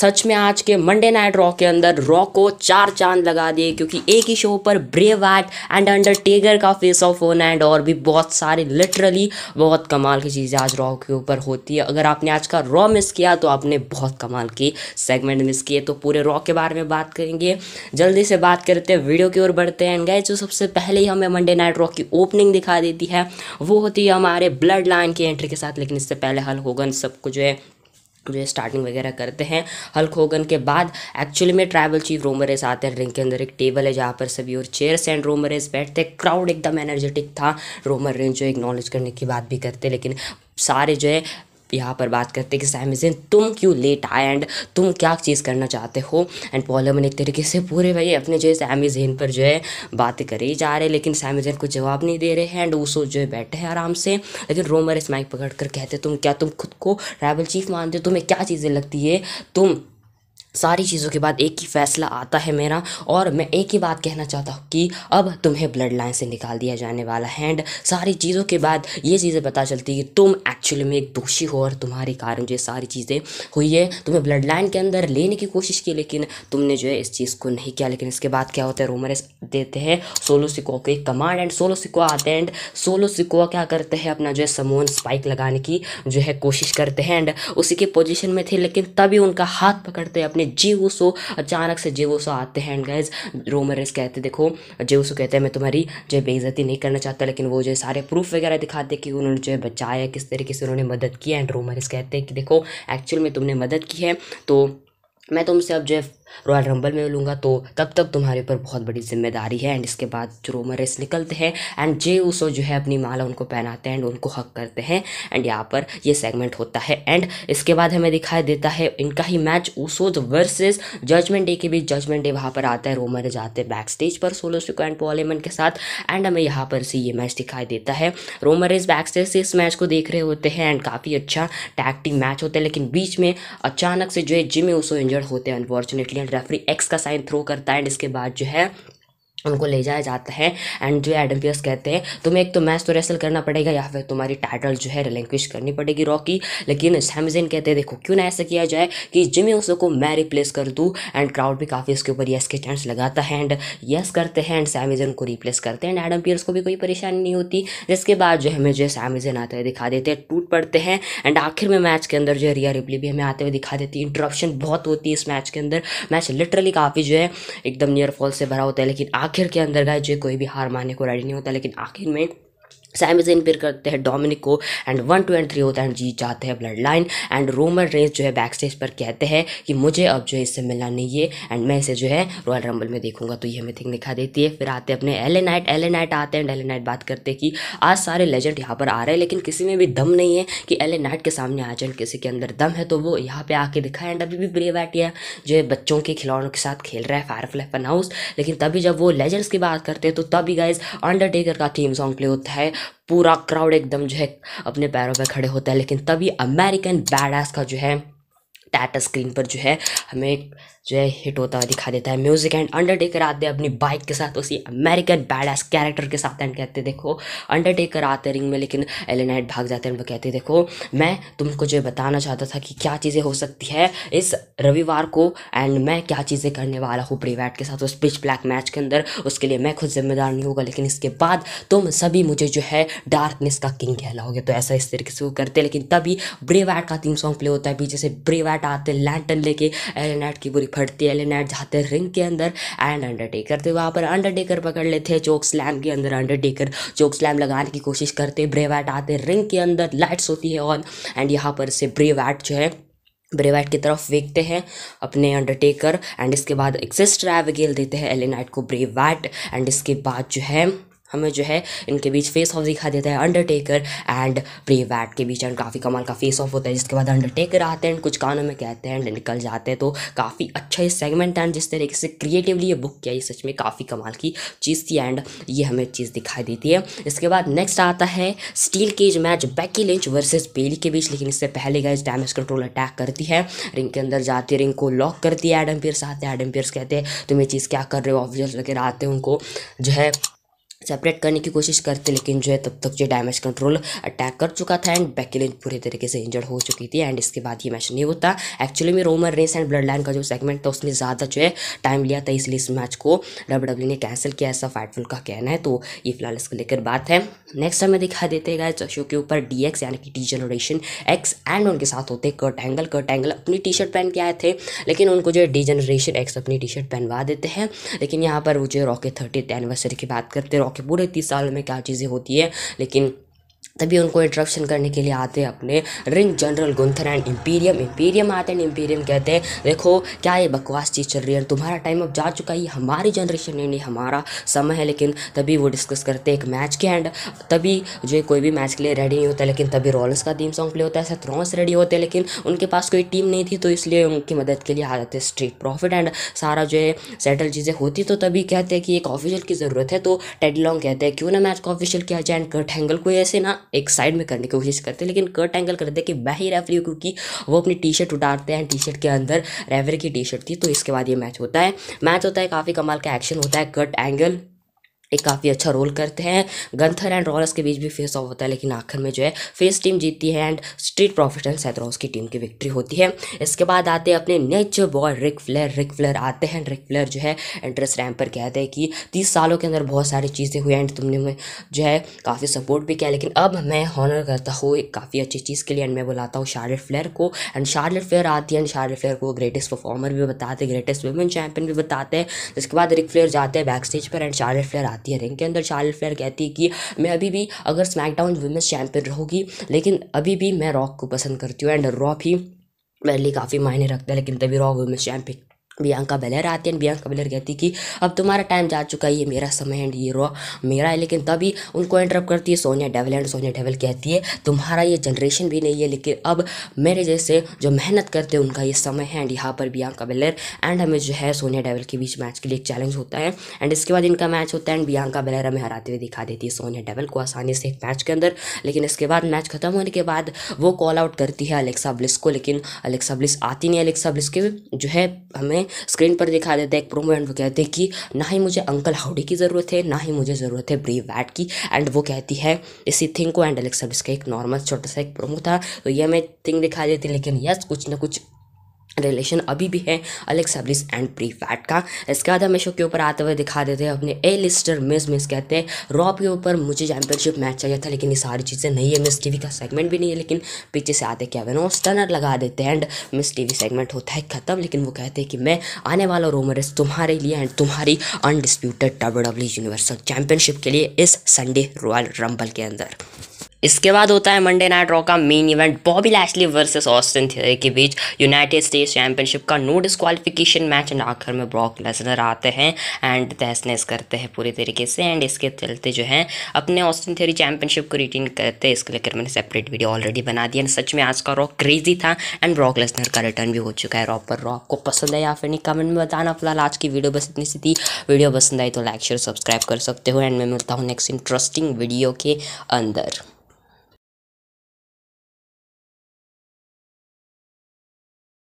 सच में आज के मंडे नाइट रॉ के अंदर रॉ को चार चांद लगा दिए क्योंकि एक ही शो पर ब्रेव वैट एंड टेगर का फेस ऑफ होना एंड और भी बहुत सारे लिटरली बहुत कमाल की चीज़ें आज रॉ के ऊपर होती है अगर आपने आज का रॉ मिस किया तो आपने बहुत कमाल की सेगमेंट मिस किए तो पूरे रॉ के बारे में बात करेंगे जल्दी से बात करते हैं वीडियो की ओर बढ़ते हैं गए जो सबसे पहले ही हमें मंडे नाइट रॉ की ओपनिंग दिखा देती है वो होती है हमारे ब्लड लाइन की एंट्री के साथ लेकिन इससे पहले हल होगा सबको जो है जो स्टार्टिंग वगैरह करते हैं हल्क होगन के बाद एक्चुअली में ट्राइबल चीफ रोमरेस आते हैं रिंग के अंदर एक टेबल है जहाँ पर सभी और चेयर्स एंड रोमरेस बैठते क्राउड एकदम एनर्जेटिक था रोमर रेंज जो एक्नॉलेज करने की बात भी करते लेकिन सारे जो है यहाँ पर बात करते हैं कि सैमसन तुम क्यों लेट आए एंड तुम क्या चीज़ करना चाहते हो एंड पॉलम एक तरीके से पूरे भाई अपने जो है सैमजैन पर जो है बातें ही जा रहे हैं लेकिन सैमजैन को जवाब नहीं दे रहे हैं एंड उस जो है बैठे हैं आराम से लेकिन रोमर इस माइक पकड़ कर कहते तुम क्या तुम खुद को ट्रैवल चीफ मानते हो तुम्हें क्या चीज़ें लगती है तुम सारी चीज़ों के बाद एक ही फैसला आता है मेरा और मैं एक ही बात कहना चाहता हूँ कि अब तुम्हें ब्लड लाइन से निकाल दिया जाने वाला है एंड सारी चीज़ों के बाद ये चीज़ें पता चलती है कि तुम एक्चुअली में एक दोषी हो और तुम्हारे कारण जो सारी चीज़ें हुई है तुम्हें ब्लड लाइन के अंदर लेने की कोशिश की लेकिन तुमने जो है इस चीज़ को नहीं किया लेकिन इसके बाद क्या होता है रोमरस देते हैं सोलो सिको के कमांड एंड सोलो सिको आते हैं एंड सोलो सिको क्या करते हैं अपना जो है समोन स्पाइक लगाने की जो है कोशिश करते हैं एंड उसी के पोजिशन में थे लेकिन तभी उनका हाथ पकड़ते अपने है जे अचानक से जेवोसो आते हैं एंड गाइज रोमरेस कहते हैं देखो जेवोसो कहते हैं मैं तुम्हारी जो है बेइज्जती नहीं करना चाहता लेकिन वो जो है सारे प्रूफ वगैरह दिखाते हैं कि उन्होंने जो है बचाया किस तरीके से उन्होंने मदद की एंड रोमरेस कहते हैं कि देखो एक्चुअल में तुमने मदद की है तो मैं तुमसे अब जो है रॉयल रंबल में लूँगा तो तब तक तुम्हारे ऊपर बहुत बड़ी जिम्मेदारी है एंड इसके बाद जो रोमर रेस निकलते हैं एंड जे उसो जो है अपनी माला उनको पहनाते हैं एंड उनको हक करते हैं एंड यहाँ पर ये सेगमेंट होता है एंड इसके बाद हमें दिखाई देता है इनका ही match Usos versus judgment day के बीच जजमेंट डे वहाँ पर आता है रोमर जाते हैं बैक स्टेज पर सोलो स्टिको एंड पॉलीमन के साथ एंड हमें यहाँ पर से ये मैच दिखाई देता है रोमर इस बैक स्टेज से इस मैच को देख रहे होते हैं एंड काफ़ी अच्छा टैक्टिंग मैच होता है लेकिन बीच में अचानक से जो है जिमी उसो इंजर्ड होते हैं अनफॉर्चुनेटली रेफरी एक्स का साइन थ्रो करता है एंड इसके बाद जो है उनको ले जाया जाता है एंड जो एडम पियर्स कहते हैं तुम्हें एक तो मैच तो रेसल करना पड़ेगा या फिर तुम्हारी टाइटल जो है रिलेंक्विश करनी पड़ेगी रॉकी लेकिन सैमजेन कहते हैं देखो क्यों ना ऐसा किया जाए कि जिमी उसो को मैं रिप्लेस कर दूँ एंड क्राउड भी काफ़ी उसके ऊपर यस के चांस लगाता है एंड यस करते हैं एंड सैमिजन को रिप्लेस करते हैं एंड एडम पियर्स को भी कोई परेशानी नहीं होती जिसके बाद जो हमें जो है सैमजन आते हुए दिखा देते हैं टूट पड़ते हैं एंड आखिर में मैच के अंदर जो है रिया रिप्ली भी हमें आते हुए दिखा देती है इंटरप्शन बहुत होती है इस मैच के अंदर मैच लिटरली काफ़ी जो है एकदम नियर फॉल से भरा होता है लेकिन आखिर के अंदर गाय जो कोई भी हार मानने को रेडी नहीं होता लेकिन आखिर में सैम इज फिर करते हैं डोमिनिक को and one two and three होता है जीत जाते हैं bloodline and Roman Reigns जो है बैक स्टेज पर कहते हैं कि मुझे अब जो है इससे मिलना नहीं है एंड मैं इसे जो है रॉयल रंबल में देखूंगा तो ये हमें थिंक दिखा देती है फिर आते हैं अपने L A Knight L A Knight आते हैं एंड एल ए नाइट बात करते हैं कि आज सारे लेजेंड यहाँ पर आ रहे हैं लेकिन किसी में भी दम नहीं है कि एल ए नाइट के सामने आ जाए किसी के अंदर दम है तो वो यहाँ पर आके दिखा एंड अभी भी ब्रेव एटिया जो है बच्चों के खिलौनों के साथ खेल रहा है फायर फन हाउस लेकिन तभी जब वो लेजेंड्स की बात करते हैं तो तभी गाइज अंडरटेकर का थीम सॉन्ग प्ले होता है पूरा क्राउड एकदम जो है अपने पैरों पर खड़े होता है लेकिन तभी अमेरिकन बैड का जो है टाटा स्क्रीन पर जो है हमें जो है हिट होता हुआ दिखा देता है म्यूजिक एंड अंडरटेकर आते हैं अपनी बाइक के साथ उसी अमेरिकन बैड एस कैरेक्टर के साथ एंड कहते देखो अंडरटेकर आते रिंग में लेकिन एलेनाइट भाग जाते हैं वो कहते देखो मैं तुमको जो बताना चाहता था कि क्या चीज़ें हो सकती है इस रविवार को एंड मैं क्या चीज़ें करने वाला हूँ प्रीवैट के साथ उस पिच ब्लैक मैच के अंदर उसके लिए मैं खुद जिम्मेदार नहीं होगा लेकिन इसके बाद तुम सभी मुझे जो है डार्कनेस का किंग कहलाओगे तो ऐसा इस तरीके से वो करते लेकिन तभी ब्रेवैट का थीम सॉन्ग प्ले होता है पीछे से ब्रेवैट आते लैंटन लेके एलेनाइट की बुरी खड़ती है लेनाइट जाते हैं रिंग के अंदर एंड अंडरटेकर थे वहाँ पर अंडरटेकर पकड़ लेते हैं चौक स्लैम के अंदर अंडरटेकर चौक स्लैम लगाने की कोशिश करते हैं ब्रेवैट आते हैं रिंग के अंदर लाइट्स होती है ऑन एंड यहाँ पर से ब्रेवैट जो है ब्रेवैट की तरफ फेंकते हैं अपने अंडरटेकर एंड इसके बाद रैव गेल देते हैं एलेनाइट को ब्रेवैट एंड इसके बाद जो है हमें जो है इनके बीच फेस ऑफ दिखा देता है अंडरटेकर एंड प्री वैट के बीच एंड काफ़ी कमाल का फेस ऑफ होता है जिसके बाद अंडरटेकर आते हैं कुछ कानों में कहते हैं एंड निकल जाते हैं तो काफ़ी अच्छा ये सेगमेंट है एंड जिस तरीके से क्रिएटिवली ये बुक किया ये सच में काफ़ी कमाल की चीज़ थी एंड ये हमें चीज़ दिखाई देती है इसके बाद नेक्स्ट आता है steel cage match Becky Lynch versus Bayley के बीच लेकिन इससे पहले गए डैमेज कंट्रोल अटैक करती है रिंग के अंदर जाती है रिंग को लॉक करती है एडम पियर्स आते हैं एडम पियर्स कहते हैं तुम ये चीज़ क्या कर रहे हो ऑफिसर्स वगैरह आते हैं उनको जो है सेपरेट करने की कोशिश करते लेकिन जो है तब तक जो डैमेज कंट्रोल अटैक कर चुका था एंड बैकिलिन पूरे तरीके से इंजर्ड हो चुकी थी एंड इसके बाद ये मैच नहीं होता एक्चुअली में Roman Reigns and bloodline का जो सेगमेंट था उसने ज़्यादा जो है टाइम लिया था इसलिए इस मैच को डब्ल्यू डब्ल्यू e ने कैंसिल किया ऐसा फाइटफुल का कहना है तो ये फिलहाल इसको लेकर बात है नेक्स्ट हमें दिखा देते गए शो के ऊपर डी एक्स यानी कि डी जनरेशन एक्स एंड उनके साथ होते कट एंगल कट एंगल अपनी टी शर्ट पहन के आए थे लेकिन उनको जो है डी जनरेशन एक्स अपनी टी शर्ट पहनवा देते हैं लेकिन यहाँ पर वो जो है रॉकेट थर्टी एनिवर्सरी की बात करते रॉके पूरे तीस साल में क्या चीज़ें होती है लेकिन तभी उनको इंट्रप्शन करने के लिए आते हैं अपने ring general Gunther and Imperium Imperium आते हैं इम्पीरियम कहते हैं देखो क्या ये बकवास चीज़ चल रही है तुम्हारा टाइम अब जा चुका है हमारी जनरेशन नहीं, नहीं हमारा समय है लेकिन तभी वो डिस्कस करते हैं एक मैच के एंड तभी जो कोई भी मैच के लिए रेडी नहीं होता लेकिन तभी रॉलर्स का थीम सॉन्ग प्ले होता है थ्रॉन्स रेडी होते हैं लेकिन उनके पास कोई टीम नहीं थी तो इसलिए उनकी मदद के लिए आ जाते स्ट्रीट प्रॉफिट एंड सारा जो है सेटल चीज़ें होती तो तभी कहते हैं कि एक ऑफिशियल की ज़रूरत है तो टेडलॉन्ग कहते हैं क्यों ना मैच को ऑफिशियल किया जाए एंड कट हैंगल को ऐसे ना एक साइड में करने की कोशिश करते हैं लेकिन कर्ट एंगल कर देते कि वह ही रेफरी क्योंकि वो अपनी टी शर्ट उतारते हैं टी शर्ट के अंदर रेफरी की टी शर्ट थी तो इसके बाद ये मैच होता है मैच होता है काफ़ी कमाल का एक्शन होता है कर्ट एंगल एक काफ़ी अच्छा रोल करते हैं गंथर एंड रॉलर्स के बीच भी फेस ऑफ होता है लेकिन आखिर में जो है फेस टीम जीतती है एंड स्ट्रीट प्रॉफिट एंड सैथरॉस की टीम की विक्ट्री होती है इसके बाद आते हैं अपने Nature Boy Ric Flair Ric Flair आते हैं रिक फ्लेयर जो है एंट्रेस रैम पर कहते हैं कि तीस सालों के अंदर बहुत सारी चीज़ें हुई एंड तुमने जो है काफ़ी सपोर्ट भी किया लेकिन अब मैं हॉनर करता हूँ एक काफ़ी अच्छी चीज़ के लिए एंड मैं बुलाता हूँ शार्लेट फ्लेयर को एंड शार्लेट फ्लेयर आती है एंड शार्लेट फ्लेयर को ग्रेटेस्ट परफॉर्मर भी बताते हैं ग्रेटेस्ट वुमेन चैम्पियन भी बताते हैं जिसके बाद रिक फ्लेयर जाते हैं बैक स्टेज पर एंड शार्लेट फ्लेयर आती है रिंग के अंदर चार्ल फ्लेयर कहती है कि मैं अभी भी अगर स्मैकडाउन वुमेंस चैंपियन रहूँगी लेकिन अभी भी मैं रॉक को पसंद करती हूँ एंड रॉक ही मेरे लिए काफ़ी मायने रखता है लेकिन तभी raw women's champion Bianca Belair आती है बियांका बेलर कहती कि अब तुम्हारा टाइम जा चुका है ये मेरा समय एंड ये रो मेरा है लेकिन तभी उनको इंटरप करती है Sonya Deville and Sonya Deville कहती है तुम्हारा ये जनरेशन भी नहीं है लेकिन अब मेरे जैसे जो मेहनत करते हैं उनका ये समय है एंड यहाँ पर बियांका बेलर एंड हमें जो है सोनिया डेवल के बीच मैच के लिए एक चैलेंज होता है एंड इसके बाद इनका मैच होता है एंड बियांका बेलर हमें हराते हुए दिखा देती है सोनिया डेवल को आसानी से एक मैच के अंदर लेकिन इसके बाद मैच खत्म होने के बाद वो कॉल आउट करती है अलेक्सा ब्लिस को लेकिन अलेक्सा ब्लिस आती नहीं अलेक्सा ब्लिस के जो है हमें स्क्रीन पर दिखा देते हैं एक प्रोमो एंड वो कहते हैं कि ना ही मुझे अंकल हाउडी की ज़रूरत है ना ही मुझे ज़रूरत है ब्री वैट की एंड वो कहती है इसी थिंग को एंड एलेक्सा इसका एक नॉर्मल छोटा सा एक प्रोमो था तो ये हमें थिंग दिखा देती लेकिन यस कुछ ना कुछ रिलेशन अभी भी है अलेक्स एब्लिस एंड प्री फैट का इसके बाद हमें शो के ऊपर आते हुए दिखा देते हैं अपने ए लिस्टर मिस मिस कहते हैं रॉप के ऊपर मुझे चैंपियनशिप मैच चाहिए था लेकिन ये सारी चीज़ें नहीं है मिस टीवी का सेगमेंट भी नहीं है लेकिन पीछे से आते क्या वो स्टनर लगा देते हैं एंड मिस टी सेगमेंट होता है ख़त्म लेकिन वो कहते हैं कि मैं आने वाला रोमरस तुम्हारे लिए एंड तुम्हारी अनडिस्प्यूटेड डब्ल्यू यूनिवर्सल चैंपियनशिप के लिए इस संडे रॉयल रंबल के अंदर इसके बाद होता है मंडे नाइट रॉ का main event Bobby Lashley versus Austin Theory के बीच यूनाइटेड स्टेट्स चैंपियनशिप का नो डिस्कालिफिकेशन मैच एंड आखिर में ब्रॉक लेसनर आते हैं एंड तहसनेस करते हैं पूरे तरीके से एंड इसके चलते जो है अपने ऑस्टिन थियरी चैंपियनशिप को रिटेन करते हैं इसके लेकर मैंने सेपरेट वीडियो ऑलरेडी बना दिया एंड सच में आज का रॉक क्रेजी था एंड ब्रॉक लेसनर का रिटर्न भी हो चुका है रॉक पर रॉक को पसंद है या फिर नहीं कमेंट में बताना फिलहाल आज की वीडियो बस इतनी सी थी वीडियो पसंद आई तो लाइक शेयर सब्सक्राइब कर सकते हो एंड मैं मिलता हूँ नेक्स्ट इंटरेस्टिंग वीडियो के अंदर